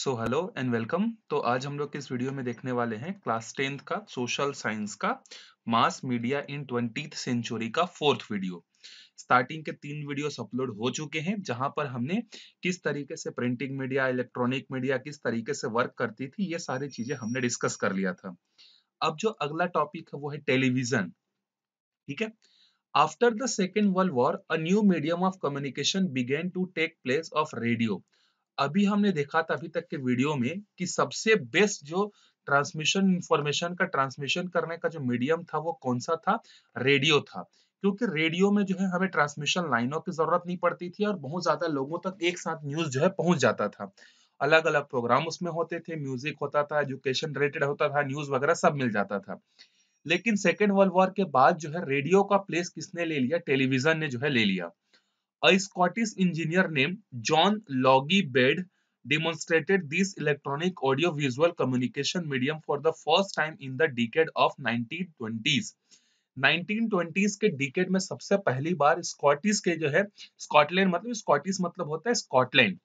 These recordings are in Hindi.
सो हेलो एंड वेलकम तो आज हम लोग इस वीडियो में देखने वाले हैं क्लास टेंथ का सोशल साइंस का mass media in twenty century का फोर्थ वीडियो स्टार्टिंग के तीन वीडियोस अपलोड हो चुके हैं जहां पर हमने किस तरीके से प्रिंटिंग मीडिया इलेक्ट्रॉनिक मीडिया किस तरीके से वर्क करती थी ये सारी चीजें हमने डिस्कस कर लिया था अब जो अगला टॉपिक है वो है टेलीविजन ठीक है after the second world war a new medium of communication began to take place of radio अभी हमने देखा था अभी तक के वीडियो में कि सबसे बेस्ट जो ट्रांसमिशन इंफॉर्मेशन का ट्रांसमिशन करने का जो मीडियम था वो कौन सा था रेडियो था क्योंकि रेडियो में जो है हमें ट्रांसमिशन लाइनों की जरूरत नहीं पड़ती थी और बहुत ज्यादा लोगों तक एक साथ न्यूज जो है पहुंच जाता था अलग अलग प्रोग्राम उसमें होते थे म्यूजिक होता था एजुकेशन रिलेटेड होता था न्यूज वगैरह सब मिल जाता था लेकिन सेकेंड वर्ल्ड वॉर के बाद जो है रेडियो का प्लेस किसने ले लिया टेलीविजन ने जो है ले लिया a Scottish engineer named John Logie bed demonstrated this electronic audio-visual communication medium for the first time in the decade of 1920s. 1920s के डिकेड में सबसे पहली बार स्कॉटिश के जो है स्कॉटलैंड मतलब स्कॉटिश मतलब होता है स्कॉटलैंड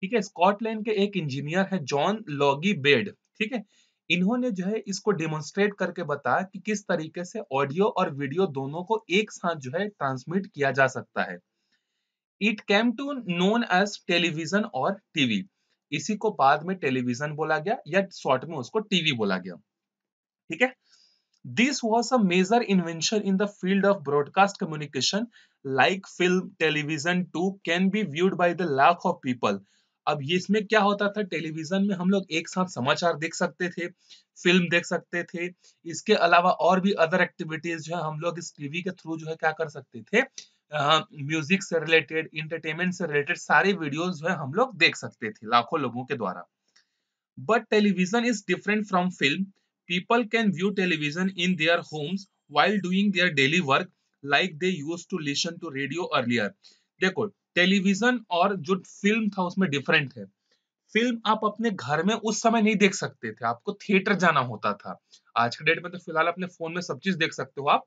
ठीक है स्कॉटलैंड के एक इंजीनियर है जॉन लॉगी बेड ठीक है इन्होंने जो है इसको डेमोन्स्ट्रेट करके बताया कि किस तरीके से ऑडियो और वीडियो दोनों को एक साथ जो है ट्रांसमिट किया जा सकता है it came to known as television और टीवी इसी को बाद में टेलीविजन बोला गया या शॉर्ट में उसको टीवी बोला गया ठीक है this was a major invention in the field of broadcast communication like film television too can be viewed by the lakh of people अब ये इसमें क्या होता था टेलीविजन में हम लोग एक साथ समाचार देख सकते थे फिल्म देख सकते थे इसके अलावा और भी अदर एक्टिविटीज जो है हम लोग इस टीवी के थ्रू जो है क्या कर सकते थे म्यूजिक से रिलेटेड इंटरटेनमेंट से रिलेटेड सारे वीडियोस जो है हम लोग देख सकते थे लाखों लोगों के द्वारा but television is different from film people can view television in their homes while doing their daily work like they used to listen to radio earlier देखो टेलीविजन और जो फिल्म था उसमें डिफरेंट है फिल्म आप अपने घर में उस समय नहीं देख सकते थे आपको थिएटर जाना होता था आज के डेट में तो फिलहाल अपने फोन में सब चीज देख सकते हो आप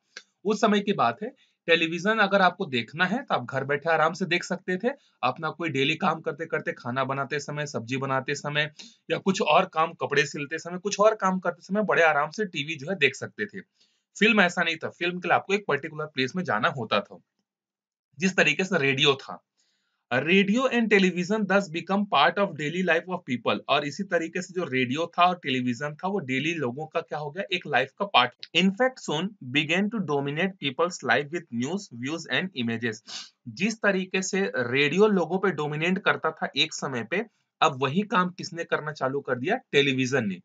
उस समय की बात है टेलीविजन अगर आपको देखना है तो आप घर बैठे आराम से देख सकते थे अपना कोई डेली काम करते करते खाना बनाते समय सब्जी बनाते समय या कुछ और काम कपड़े सिलते समय कुछ और काम करते समय बड़े आराम से टीवी जो है देख सकते थे फिल्म ऐसा नहीं था फिल्म के लिए आपको एक पर्टिकुलर प्लेस में जाना होता था जिस तरीके से रेडियो था radio and television thus become part of daily life of people और इसी तरीके से जो रेडियो था और टेलीविजन था वो डेली लोगों का क्या हो गया एक लाइफ का part in fact soon began to dominate people's life with news views and images जिस तरीके से रेडियो लोगों पे डोमिनेट करता था एक समय पे अब वही काम किसने करना चालू कर दिया टेलीविजन ने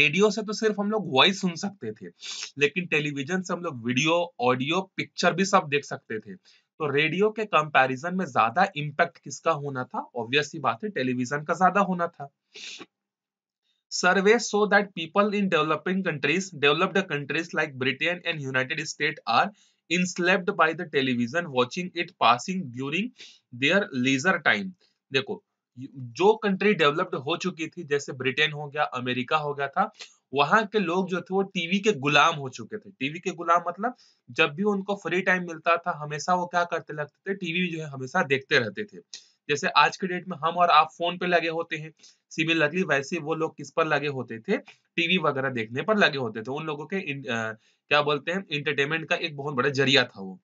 रेडियो से तो सिर्फ हम लोग वॉइस सुन सकते थे लेकिन टेलीविजन से हम लोग वीडियो ऑडियो पिक्चर भी सब देख सकते थे तो रेडियो के कंपैरिजन में ज्यादा इंपैक्ट किसका होना था ऑब्वियस बात है टेलीविजन का ज्यादा होना था survey so that people in developing countries developed countries like Britain and United States are enslaved by the television watching it passing during their leisure time देखो जो कंट्री डेवलप्ड हो चुकी थी जैसे ब्रिटेन हो गया अमेरिका हो गया था वहां के लोग जो थे वो टीवी के गुलाम हो चुके थे टीवी के गुलाम मतलब जब भी उनको फ्री टाइम मिलता था हमेशा वो क्या करते लगते थे टीवी जो है हमेशा देखते रहते थे जैसे आज के डेट में हम और आप फोन पे लगे होते हैं सिमिलरली वैसे वो लोग किस पर लगे होते थे टीवी वगैरह देखने पर लगे होते थे उन लोगों के इन, आ, क्या बोलते हैं इंटरटेनमेंट का एक बहुत बड़ा जरिया था वो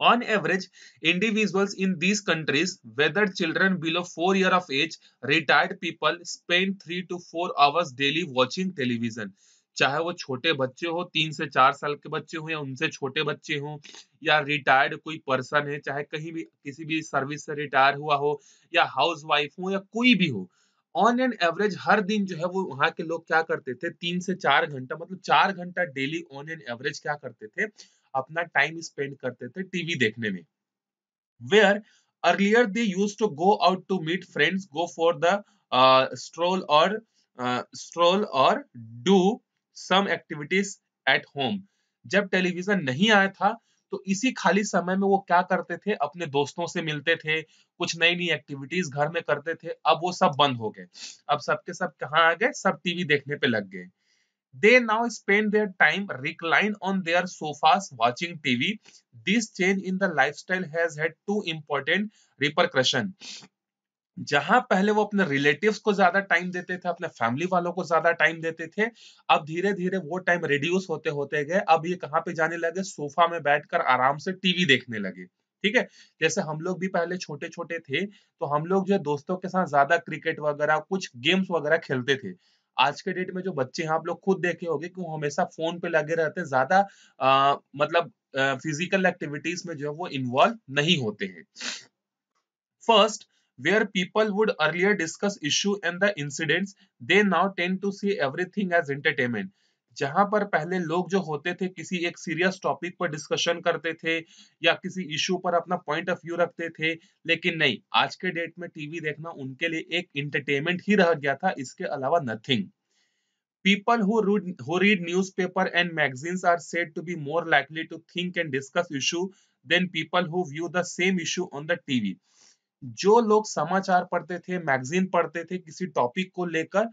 On average, individuals in these countries, whether children below 4 year of age, retired people spend 3 to 4 hours daily watching television. चाहे वो छोटे बच्चे हो तीन से चार साल के बच्चे हो या उनसे छोटे बच्चे हो या रिटायर्ड कोई पर्सन है चाहे कहीं भी किसी भी सर्विस से रिटायर हुआ हो या हाउस वाइफ हो या कोई भी हो ऑन एन एवरेज हर दिन जो है वो वहां के लोग क्या करते थे तीन से चार घंटा मतलब चार घंटा डेली ऑन एन एवरेज क्या करते थे अपना टाइम स्पेंड करते थे टीवी देखने में where earlier they used to go out to meet friends go for the stroll और स्ट्रोल और do some activities at home जब टेलीविजन नहीं आया था तो इसी खाली समय में वो क्या करते थे अपने दोस्तों से मिलते थे कुछ नई नई एक्टिविटीज घर में करते थे अब वो सब बंद हो गए अब सबके सब, सब कहाँ आ गए सब टीवी देखने पे लग गए They now spend their time reclined on their sofas watching TV. This change in the lifestyle has had two important repercussion. जहां पहले वो अपने रिलेटिव्स को ज्यादा टाइम देते थे अपने फैमिली वालों को ज्यादा टाइम देते थे अब धीरे धीरे वो टाइम रिड्यूस होते होते गए अब ये कहाँ पे जाने लगे सोफा में बैठकर आराम से टीवी देखने लगे ठीक है जैसे हम लोग भी पहले छोटे छोटे थे तो हम लोग जो दोस्तों के साथ ज्यादा क्रिकेट वगैरह कुछ गेम्स वगैरह खेलते थे आज के डेट में जो बच्चे हैं आप लोग खुद देखे हो कि वो हमेशा फोन पे लगे रहते हैं ज्यादा मतलब फिजिकल एक्टिविटीज में जो है वो इन्वॉल्व नहीं होते हैं first where people would earlier discuss issue and the incident they now tend to see everything as entertainment जहां पर पहले लोग जो होते थे किसी एक सीरियस टॉपिक पर डिस्कशन करते थे या किसी इशू पर अपना पॉइंट ऑफ व्यू रखते थे लेकिन नहीं आज के डेट में टीवी देखना उनके लिए एक इंटरटेनमेंट ही रह गया था इसके अलावा nothing people who read newspaper and and are are to be more likely to think and discuss issue than people who view the same issue on the TV जो लोग समाचार पढ़ते थे मैगजीन पढ़ते थे किसी टॉपिक को लेकर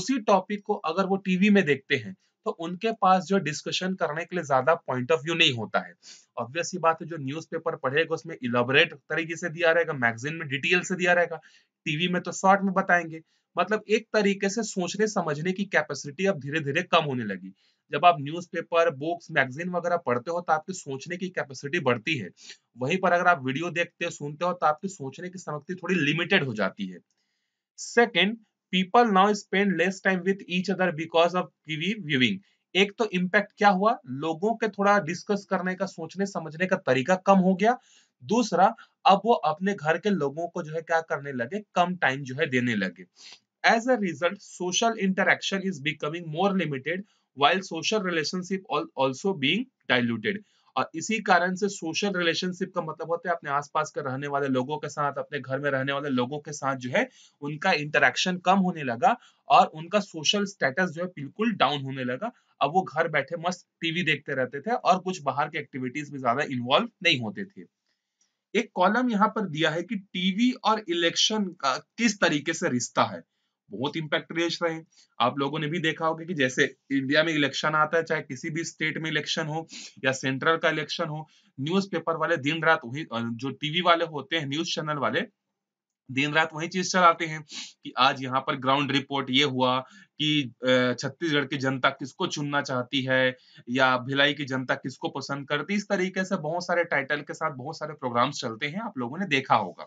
उसी टॉपिक को अगर वो टीवी में देखते हैं तो उनके पास जो डिस्कशन करने के लिए ज्यादा पॉइंट ऑफ व्यू नहीं होता है ऑब्वियस ही बात है जो न्यूज़पेपर पढ़ेगा उसमें इलाबोरेट तरीके से दिया रहेगा मैगजीन में डिटेल से दिया रहेगा टीवी में तो शॉर्ट में बताएंगे मतलब एक तरीके से सोचने समझने की कैपेसिटी अब धीरे धीरे कम होने लगी जब आप न्यूज़पेपर बुक्स मैगजीन वगैरह पढ़ते हो तो आपकी सोचने की कैपेसिटी बढ़ती है वहीं पर अगर आप वीडियो देखते हो सुनते हो तो आपकी सोचने की समक्ति थोड़ी लिमिटेड हो जाती है second people now spend less time with each other because of TV viewing एक तो इम्पैक्ट क्या हुआ लोगों के थोड़ा डिस्कस करने का सोचने समझने का तरीका कम हो गया दूसरा अब वो अपने घर के लोगों को जो है क्या करने लगे कम टाइम जो है देने लगे as a result social interaction is becoming more limited while social relationship also being diluted और इसी कारण से सोशल रिलेशनशिप का मतलब होता है अपने आसपास के रहने वाले लोगों के साथ अपने घर में रहने वाले लोगों के साथ जो है उनका इंटरेक्शन कम होने लगा और उनका सोशल स्टेटस जो है बिल्कुल डाउन होने लगा अब वो घर बैठे मस्त टीवी देखते रहते थे और कुछ बाहर के एक्टिविटीज में ज्यादा इन्वॉल्व नहीं होते थे एक कॉलम यहाँ पर दिया है कि टीवी और इलेक्शन का किस तरीके से रिश्ता है बहुत इम्पैक्ट रहे आप लोगों ने भी देखा होगा कि जैसे इंडिया में इलेक्शन आता है चाहे किसी भी स्टेट में इलेक्शन हो या सेंट्रल का इलेक्शन हो न्यूज़पेपर वाले दिन रात वही जो टीवी वाले होते हैं न्यूज चैनल वाले दिन रात वही चीज चलाते हैं कि आज यहाँ पर ग्राउंड रिपोर्ट ये हुआ कि छत्तीसगढ़ की जनता किसको चुनना चाहती है या भिलाई की जनता किसको पसंद करती इस तरीके से बहुत सारे टाइटल के साथ बहुत सारे प्रोग्राम्स चलते हैं आप लोगों ने देखा होगा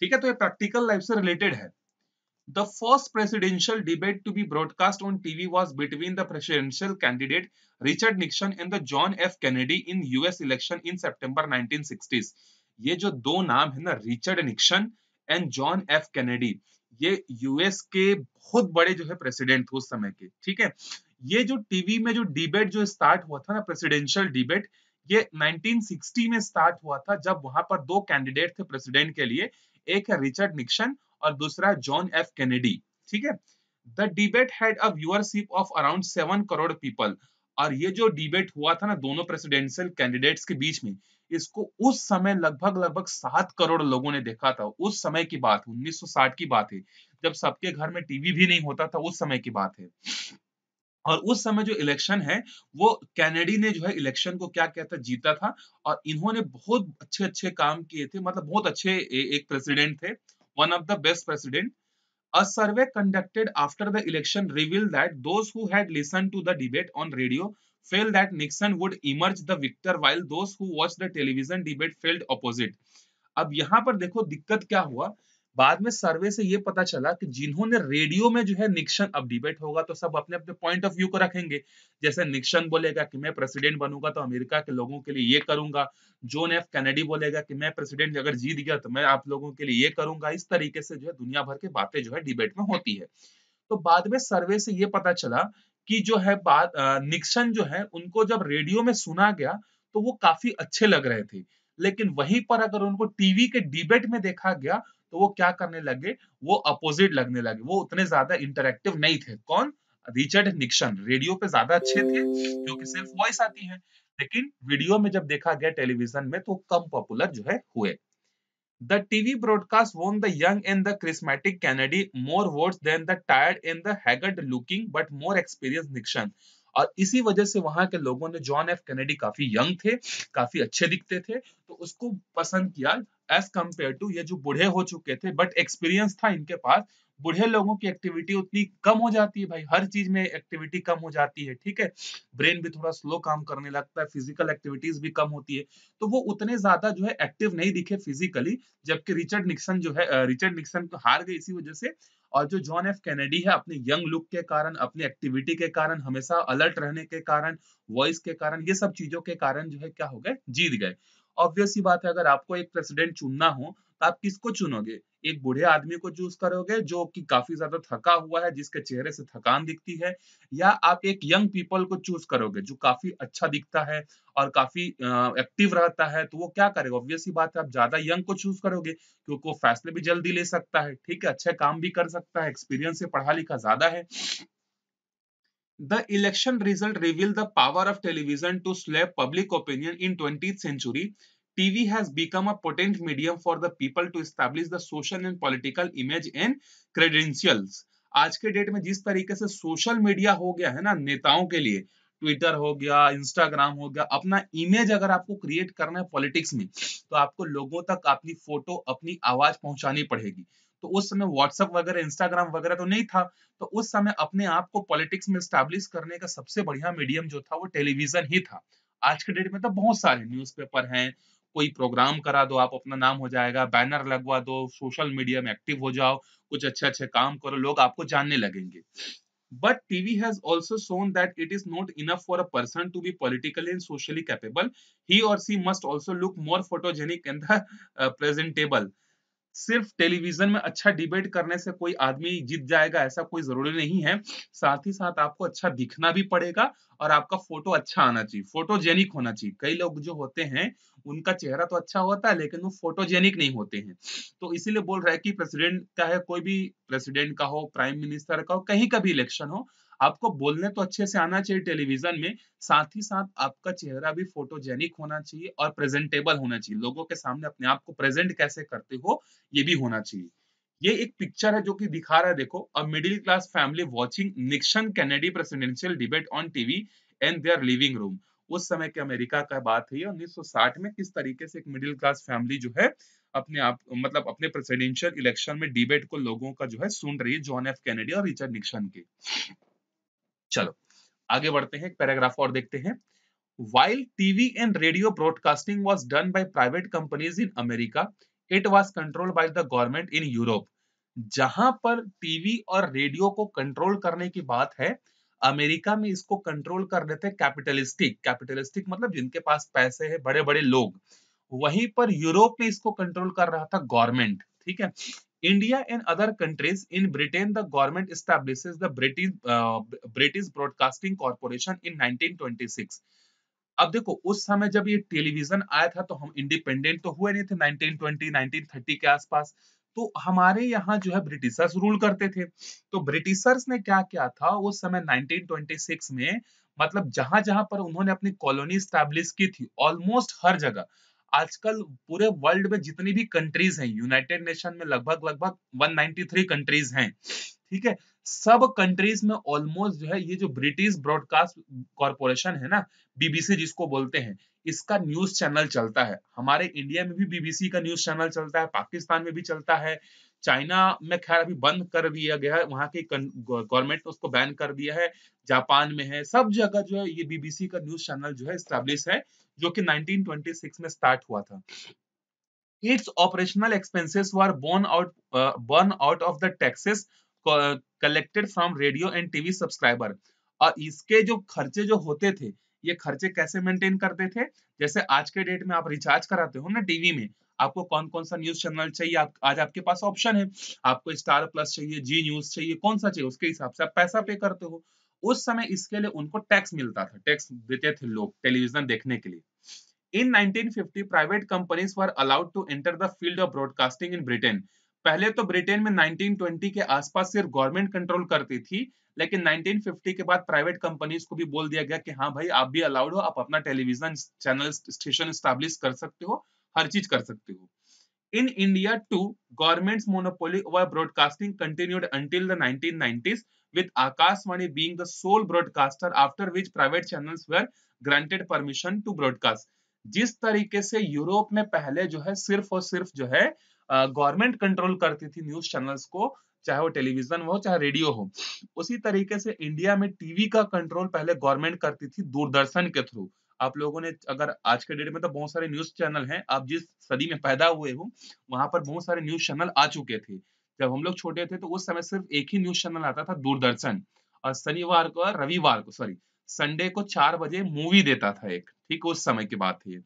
ठीक है तो ये प्रैक्टिकल लाइफ से रिलेटेड है The first presidential debate to be broadcast on TV was between the presidential candidate Richard Nixon and the John F. Kennedy in US election in September 1960s. ye jo do naam hai na richard nixon and john f kennedy ये यूएस के बहुत बड़े जो है प्रेसिडेंट थे उस समय के ठीक है ये जो टीवी में जो डिबेट जो स्टार्ट हुआ था ना प्रेसिडेंशियल डिबेट ये 1960 में स्टार्ट हुआ था जब वहां पर दो कैंडिडेट थे प्रेसिडेंट के लिए एक है रिचर्ड निक्सन और दूसरा जॉन एफ कैनेडी ठीक है the debate had a viewership of around seven crore people और ये जो डिबेट हुआ था ना दोनों प्रेसिडेंशियल कैंडिडेट्स के बीच में इसको उस समय लगभग लगभग सात करोड़ लोगों ने देखा था उस समय की बात 1960 की बात है जब सबके घर में टीवी भी नहीं होता था उस समय की बात है और उस समय जो इलेक्शन है वो कैनेडी ने जो है इलेक्शन को क्या कहता जीता था और इन्होंने बहुत अच्छे अच्छे काम किए थे मतलब बहुत अच्छे ए, एक प्रेसिडेंट थे one of the best president. A survey conducted after the election revealed that those who had listened to the debate on radio felt that Nixon would emerge the victor while those who watched the television debate felt opposite. अब यहाँ पर देखो दिक्कत क्या हुआ बाद में सर्वे से ये पता चला कि जिन्होंने रेडियो में जो है निक्शन अब डिबेट होगा तो सब अपने अपने पॉइंट ऑफ व्यू को रखेंगे जैसे निक्शन बोलेगा कि मैं प्रेसिडेंट बनूंगा तो अमेरिका के लोगों के लिए ये करूंगा जोन एफ कैनेडी बोलेगा कि मैं प्रेसिडेंट अगर जीत गया तो मैं आप लोगों के लिए ये करूंगा इस तरीके से जो है दुनिया भर की बातें जो है डिबेट में होती है तो बाद में सर्वे से ये पता चला कि जो है बात निक्सन जो है उनको जब रेडियो में सुना गया तो वो काफी अच्छे लग रहे थे लेकिन वहीं पर अगर उनको टीवी के डिबेट में देखा गया तो वो क्या करने लगे वो अपोजिट लगने लगे वो उतने ज्यादा इंटरेक्टिव नहीं थे कौन रिचर्ड निक्सन रेडियो पे ज्यादा अच्छे थे क्योंकि सिर्फ वॉइस आती है लेकिन वीडियो में जब देखा गया टेलीविजन में तो कम पॉपुलर जो है हुए the TV broadcast won the young and the charismatic Kennedy more votes than the tired and the haggard looking but more experienced और इसी वजह से वहां के लोगों ने जॉन एफ कैनेडी काफी यंग थे काफी अच्छे दिखते थे तो उसको पसंद किया एज कम्पेयर टू ये जो बूढ़े हो चुके थे बट एक्सपीरियंस था इनके पास बूढ़े लोगों की एक्टिविटी उतनी कम हो जाती है भाई हर चीज में एक्टिविटी कम हो जाती है ठीक है ब्रेन भी थोड़ा स्लो काम करने लगता है फिजिकल एक्टिविटीज भी कम होती है तो वो उतने ज्यादा जो है एक्टिव नहीं दिखे फिजिकली जबकि रिचर्ड निक्सन जो है रिचर्ड निक्सन को हार गए इसी वजह से और जो जॉन एफ कैनेडी है अपने यंग लुक के कारण अपनी एक्टिविटी के कारण हमेशा अलर्ट रहने के कारण वॉइस के कारण ये सब चीजों के कारण जो है क्या हो गए जीत गए ऑब्वियस ही बात है अगर आपको एक प्रेसिडेंट चुनना हो तो आप किसको चुनोगे एक बूढ़े आदमी को चूज करोगे जो कि काफी ज्यादा थका हुआ है जिसके चेहरे से थकान दिखती है या आप एक यंग पीपल को चूज करोगे जो काफी अच्छा दिखता है और काफी एक्टिव रहता है तो वो क्या करेगा ऑब्वियस ही बात है आप ज्यादा यंग को चूज करोगे क्योंकि वो फैसले भी जल्दी ले सकता है ठीक है अच्छे काम भी कर सकता है एक्सपीरियंस से पढ़ा लिखा ज्यादा है the election result reveal the power of television to shape public opinion in twenty century TV has become a potent medium for the people to establish the social and political image and credentials. आज के डेट में जिस तरीके से सोशल मीडिया हो गया है ना नेताओं के लिए ट्विटर हो गया इंस्टाग्राम हो गया अपना इमेज अगर आपको क्रिएट करना है पॉलिटिक्स में तो आपको लोगों तक अपनी फोटो अपनी आवाज पहुंचानी पड़ेगी तो उस समय व्हाट्सएप वगैरह इंस्टाग्राम वगैरह तो नहीं था तो उस समय अपने आप को पॉलिटिक्स में स्टैब्लिश करने का सबसे बढ़िया मीडियम जो था वो टेलीविजन ही था आज के डेट में तो बहुत सारे न्यूज़पेपर हैं कोई प्रोग्राम करा दो आप अपना नाम हो जाएगा बैनर लगवा दो सोशल मीडिया में एक्टिव हो जाओ कुछ अच्छे अच्छे काम करो लोग आपको जानने लगेंगे but TV has also shown that it is not enough for a person to be politically and socially capable he और she must also look more photogenic and presentable सिर्फ टेलीविजन में अच्छा डिबेट करने से कोई आदमी जीत जाएगा ऐसा कोई जरूरी नहीं है साथ ही साथ आपको अच्छा दिखना भी पड़ेगा और आपका फोटो अच्छा आना चाहिए फोटोजेनिक होना चाहिए कई लोग जो होते हैं उनका चेहरा तो अच्छा होता है लेकिन वो फोटोजेनिक नहीं होते हैं तो इसीलिए बोल रहा है कि प्रेसिडेंट का है कोई भी प्रेसिडेंट का हो प्राइम मिनिस्टर का हो कहीं का भी इलेक्शन हो आपको बोलने तो अच्छे से आना चाहिए टेलीविजन में साथ ही साथ आपका चेहरा भी फोटोजेनिक होना चाहिए और प्रेजेंटेबल होना चाहिए लोगों के सामने अपने आप को प्रेजेंट कैसे करते हो ये भी होना चाहिए ये एक पिक्चर है जो कि दिखा रहा है देखो a middle class family watching Nixon Kennedy presidential debate on TV and their living room उस समय के अमेरिका का बात है 1960 में किस तरीके से एक मिडिल क्लास फैमिली जो है अपने आप मतलब अपने प्रेसिडेंशियल इलेक्शन में डिबेट को लोगों का जो है सुन रही है जॉन एफ कैनेडी और रिचर्ड निक्सन के चलो आगे बढ़ते हैं पैराग्राफ और देखते हैं while TV and radio broadcasting was done by private companies in America it was control by the government in Europe जहां पर टीवी और रेडियो को कंट्रोल करने की बात है अमेरिका में इसको कंट्रोल कर रहे थे कैपिटलिस्टिक कैपिटलिस्टिक मतलब जिनके पास पैसे हैं बड़े बड़े लोग वहीं पर यूरोप में इसको कंट्रोल कर रहा था गवर्नमेंट ठीक है India and other countries. In Britain, the government establishes the British uh, British Broadcasting Corporation in 1926. अब देखो उस समय जब ये टेलीविजन आया था तो हम इंडिपेंडेंट तो हुए नहीं थे 1920 1930 के आसपास तो हमारे यहाँ जो है ब्रिटिशर्स रूल करते थे तो ब्रिटिशर्स ने क्या किया था उस समय 1926 में मतलब जहां जहां पर उन्होंने अपनी कॉलोनी स्टैब्लिश की थी ऑलमोस्ट हर जगह आजकल पूरे वर्ल्ड में जितनी भी कंट्रीज हैं यूनाइटेड नेशन में लगभग लगभग 193 कंट्रीज हैं ठीक है सब कंट्रीज में ऑलमोस्ट जो है ये जो ब्रिटिश ब्रॉडकास्ट कॉरपोरेशन है ना बीबीसी जिसको बोलते हैं इसका न्यूज चैनल चलता है हमारे इंडिया में भी बीबीसी का न्यूज चैनल चलता है पाकिस्तान में भी चलता है चाइना में खैर अभी बंद कर दिया गया है वहां की गवर्नमेंट ने उसको बैन कर दिया है जापान में है सब जगह जो है ये बीबीसी का न्यूज चैनल जो है स्टैब्लिश है जो कि 1926 में स्टार्ट हुआ था its operational expenses were borne out burn out of the taxes collected from radio and TV subscriber और इसके जो खर्चे जो होते थे ये खर्चे कैसे मेंटेन करते थे जैसे आज के डेट में आप रिचार्ज कराते हो ना टीवी में आपको कौन कौन सा न्यूज चैनल चाहिए आप, आज आपके पास ऑप्शन है आपको स्टार प्लस चाहिए जी न्यूज चाहिए कौन सा चाहिए उसके हिसाब से आप पैसा पे करते हो उस समय इसके लिए उनको टैक्स मिलता था टैक्स देते थे लोग टेलीविजन देखने के लिए in 1950 private companies were allowed to enter the field of broadcasting in Britain पहले तो ब्रिटेन में 1920 के आसपास सिर्फ गवर्नमेंट कंट्रोल करती थी लेकिन 1950 के बाद प्राइवेट कंपनीज को भी बोल दिया गया कि हाँ भाई आप भी अलाउड हो आप अपना टेलीविजन चैनल स्टेशन स्टैब्लिश कर सकते हो हर चीज कर सकते हो in India too government's monopoly over broadcasting continued until the 1990s with Akashvani being the sole broadcaster after which private channels were granted permission to broadcast जिस तरीके से यूरोप में पहले जो है सिर्फ और सिर्फ जो है गवर्नमेंट कंट्रोल करती थी न्यूज चैनल्स को चाहे वो टेलीविजन हो चाहे रेडियो हो उसी तरीके से इंडिया में टीवी का कंट्रोल पहले गवर्नमेंट करती थी दूरदर्शन के थ्रू आप लोगों ने अगर आज के डेट में तो बहुत सारे न्यूज चैनल हैं आप जिस सदी में पैदा हुए हो वहां पर बहुत सारे न्यूज चैनल आ चुके थे जब हम लोग छोटे थे तो उस समय सिर्फ एक ही न्यूज चैनल आता था दूरदर्शन और शनिवार को रविवार को सॉरी संडे को चार बजे मूवी देता था एक ठीक उस समय की बात है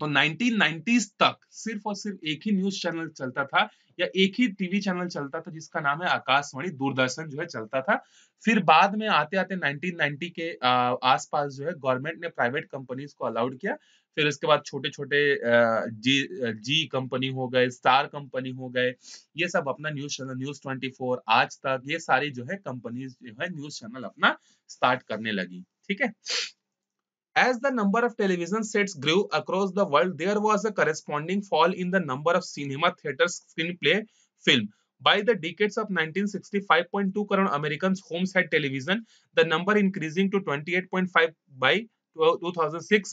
तो 1990s तक सिर्फ और सिर्फ एक ही न्यूज चैनल चलता था या एक ही टीवी चैनल चलता था जिसका नाम है आकाशवाणी दूरदर्शन जो है चलता था फिर बाद में आते आते 1990 के आसपास जो है गवर्नमेंट ने प्राइवेट कंपनीज को अलाउड किया फिर उसके बाद छोटे छोटे जी जी कंपनी हो गए स्टार कंपनी हो गए ये सब अपना न्यूज चैनल न्यूज ट्वेंटी आज तक ये सारी जो है कंपनीज जो है न्यूज चैनल अपना स्टार्ट करने लगी ठीक है As the number of television sets grew across the world, there was a corresponding fall in the number of cinema theaters screenplay film. By the decades of 1965, 5.2 crore Americans homes had television. The number increasing to 28.5 by 2006.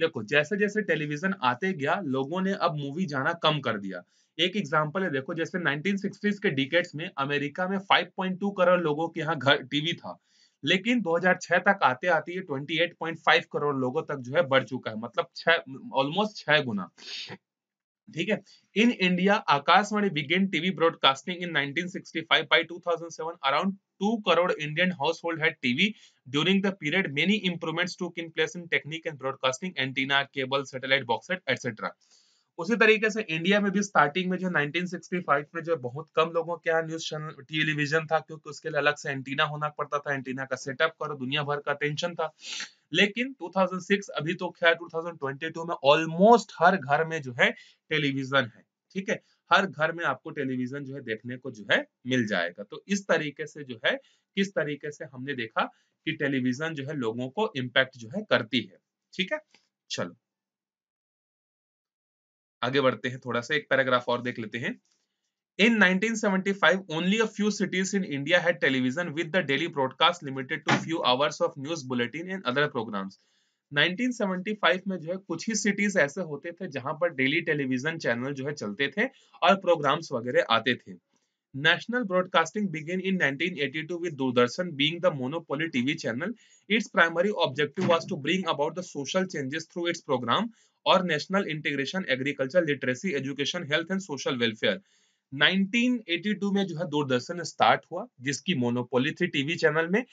देखो जैसे जैसे टेलीविजन आते गया लोगों ने अब मूवी जाना कम कर दिया एक एग्जांपल है देखो जैसे 1960s के डिकेट्स में अमेरिका में 5.2 करोड़ लोगों के यहाँ घर टीवी था लेकिन 2006 तक आते आते ये 28.5 करोड़ लोगों तक जो है बढ़ चुका है मतलब छह ऑलमोस्ट छह गुना ठीक है in India Akashvani began TV broadcasting in 1965 by 2007 around 2 crore Indian household had TV during the period many improvements to in place in technique and broadcasting antenna cable satellite box etcetera उसी तरीके से इंडिया में भी स्टार्टिंग में जो 1965 में जो बहुत कम लोगों के यहाँ न्यूज चैनल टेलीविजन था क्योंकि उसके लिए अलग से एंटीना होना पड़ता था एंटीना का सेटअप करो दुनिया भर का टेंशन था लेकिन 2006 अभी तो खैर 2022 में ऑलमोस्ट हर घर में जो है टेलीविजन है ठीक है हर घर में आपको टेलीविजन जो है देखने को जो है मिल जाएगा तो इस तरीके से जो है किस तरीके से हमने देखा कि टेलीविजन जो है लोगों को इम्पैक्ट जो है करती है ठीक है चलो आगे बढ़ते हैं थोड़ा सा एक पैराग्राफ और देख लेते हैं in 1975, only a few cities in India had television with the daily broadcast limited to few hours of news bulletin and other programs. 1975 में जो है कुछ ही सिटीज ऐसे होते थे जहां पर डेली टेलीविजन चैनल जो है चलते थे और प्रोग्राम्स वगैरह आते थे national broadcasting begin in 1982 with Doordarshan being the monopoly TV channel its primary objective was to bring about the social changes through its program और national integration agriculture literacy education health and social welfare 1982 में जो है दूरदर्शन स्टार्ट हुआ जिसकी मोनोपोली थी टीवी चैनल में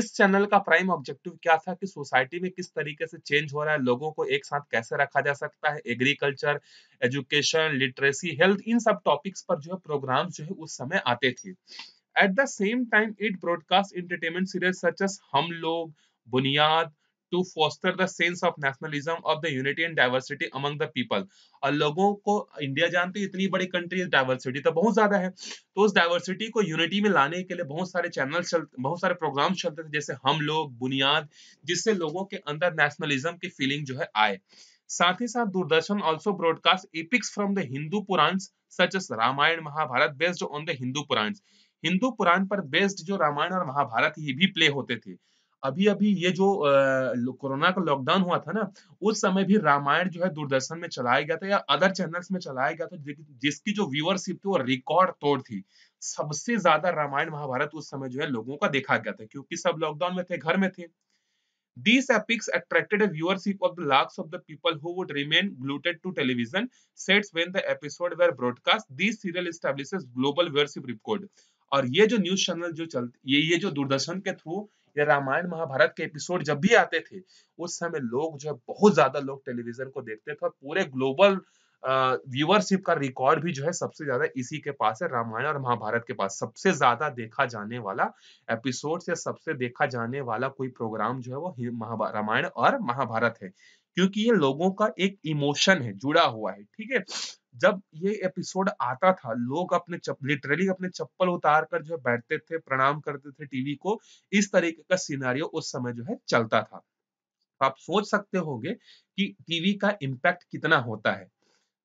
इस चैनल का प्राइम ऑब्जेक्टिव क्या था कि सोसाइटी में किस तरीके से चेंज हो रहा है लोगों को एक साथ कैसे रखा जा सकता है एग्रीकल्चर एजुकेशन लिटरेसी हेल्थ इन सब टॉपिक्स पर जो है प्रोग्राम जो है उस समय आते थे at the same time it broadcast entertainment serial such as Hum Log Buniyaad to foster the sense of nationalism of the unity and diversity among the people और लोगों को इंडिया जानते हैं इतनी बड़ी कंट्री है डाइवर्सिटी तो बहुत ज्यादा है तो उस डाइवर्सिटी को यूनिटी में लाने के लिए बहुत सारे चैनल चलते बहुत सारे प्रोग्राम चलते थे जैसे हम लोग बुनियाद जिससे लोगों के अंदर नेशनलिज्म की फीलिंग जो है आए साथ ही साथ Doordarshan also broadcast epics from the Hindu Purana such as Ramayana Mahabharata based on the Hindu Purana Hindu Purana पर बेस्ड जो रामायण और महाभारत ये भी प्ले होते थे अभी अभी ये जो कोरोना का लॉकडाउन हुआ था ना उस समय भी रामायण जो है दूरदर्शन में चलाया गया था या अदर चैनल्स में चलाया गया था जिसकी जो व्यूअरशिप थी वो रिकॉर्ड तोड़ थी सबसे ज्यादा रामायण महाभारत उस समय जो है लोगों का देखा गया था क्योंकि सब लॉकडाउन में थे घर में थे These epics attracted a viewership of the lakhs of the people who would remain glued to television sets when the episode were broadcast. This serial establishes global viewership record. और ये जो न्यूज चैनल जो चलते ये ये जो दूरदर्शन के थ्रू या रामायण महाभारत के एपिसोड जब भी आते थे उस समय लोग जो है बहुत ज्यादा लोग टेलीविजन को देखते थे और पूरे ग्लोबल व्यूअरशिप का रिकॉर्ड भी जो है सबसे ज्यादा इसी के पास है रामायण और महाभारत के पास सबसे ज्यादा देखा जाने वाला एपिसोड या सबसे देखा जाने वाला कोई प्रोग्राम जो है वो रामायण और महाभारत है क्योंकि ये लोगों का एक इमोशन है जुड़ा हुआ है ठीक है जब ये एपिसोड आता था लोग अपने चप, लिटरली अपने चप्पल उतार कर जो है बैठते थे प्रणाम करते थे टीवी को इस तरीके का सीनारियो उस समय जो है चलता था तो आप सोच सकते होंगे कि टीवी का इम्पैक्ट कितना होता है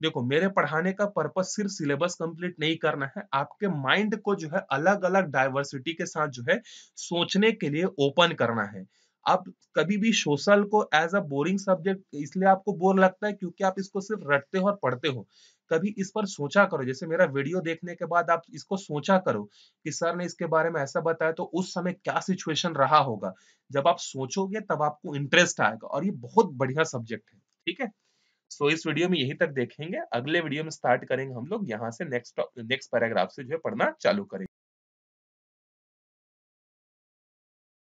देखो मेरे पढ़ाने का पर्पस सिर्फ सिलेबस कंप्लीट नहीं करना है आपके माइंड को जो है अलग अलग डाइवर्सिटी के साथ जो है सोचने के लिए ओपन करना है आप कभी भी सोशल को एज अ बोरिंग सब्जेक्ट इसलिए आपको बोर लगता है क्योंकि आप इसको सिर्फ रटते हो और पढ़ते हो कभी इस पर सोचा करो जैसे मेरा वीडियो देखने के बाद आप इसको सोचा करो कि सर ने इसके बारे में ऐसा बताया तो उस समय क्या सिचुएशन रहा होगा जब आप सोचोगे तब आपको इंटरेस्ट आएगा और ये बहुत बढ़िया सब्जेक्ट है ठीक है सो इस वीडियो में यही तक देखेंगे अगले वीडियो में स्टार्ट करेंगे हम लोग यहाँ से नेक्स्ट नेक्स्ट पैराग्राफ से जो है पढ़ना चालू करेंगे